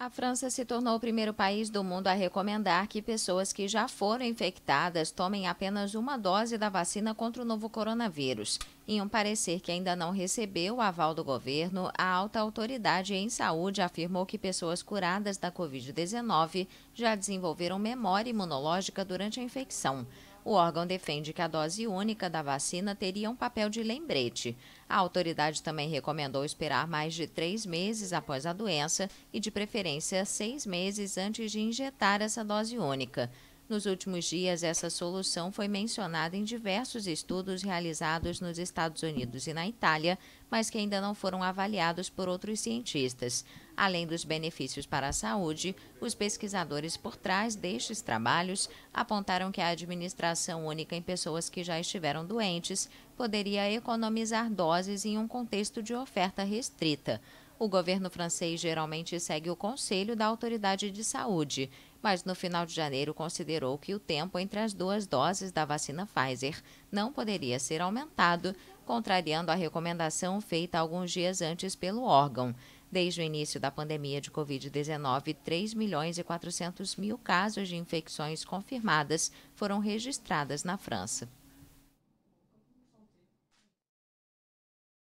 A França se tornou o primeiro país do mundo a recomendar que pessoas que já foram infectadas tomem apenas uma dose da vacina contra o novo coronavírus. Em um parecer que ainda não recebeu o aval do governo, a alta autoridade em saúde afirmou que pessoas curadas da Covid-19 já desenvolveram memória imunológica durante a infecção. O órgão defende que a dose única da vacina teria um papel de lembrete. A autoridade também recomendou esperar mais de três meses após a doença e, de preferência, seis meses antes de injetar essa dose única. Nos últimos dias, essa solução foi mencionada em diversos estudos realizados nos Estados Unidos e na Itália, mas que ainda não foram avaliados por outros cientistas. Além dos benefícios para a saúde, os pesquisadores por trás destes trabalhos apontaram que a administração única em pessoas que já estiveram doentes poderia economizar doses em um contexto de oferta restrita. O governo francês geralmente segue o conselho da autoridade de saúde, mas no final de janeiro considerou que o tempo entre as duas doses da vacina Pfizer não poderia ser aumentado, contrariando a recomendação feita alguns dias antes pelo órgão. Desde o início da pandemia de Covid-19, 3 milhões e 400 mil casos de infecções confirmadas foram registradas na França.